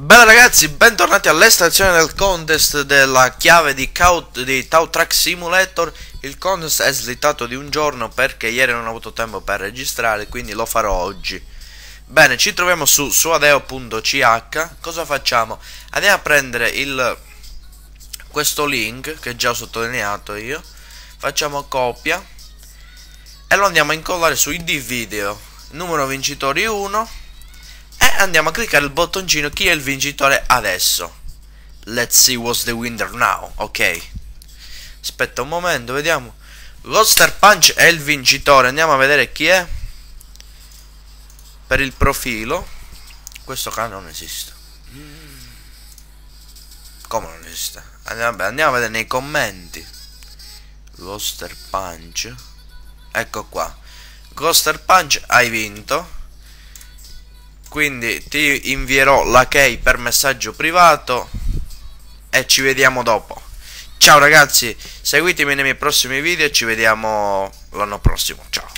Bella ragazzi, bentornati all'estrazione del contest della chiave di, Kaut, di Tau Track Simulator Il contest è slittato di un giorno perché ieri non ho avuto tempo per registrare, quindi lo farò oggi Bene, ci troviamo su suadeo.ch Cosa facciamo? Andiamo a prendere il, questo link che già ho sottolineato io Facciamo copia E lo andiamo a incollare su id video Numero vincitori 1 e eh, andiamo a cliccare il bottoncino chi è il vincitore adesso. Let's see what's the winner now, ok? Aspetta un momento, vediamo. Roster Punch è il vincitore, andiamo a vedere chi è. Per il profilo. Questo qua non esiste. Come non esiste? Andiamo, andiamo a vedere nei commenti. Roster Punch. Ecco qua. Roster Punch, hai vinto quindi ti invierò la key per messaggio privato e ci vediamo dopo ciao ragazzi seguitemi nei miei prossimi video e ci vediamo l'anno prossimo ciao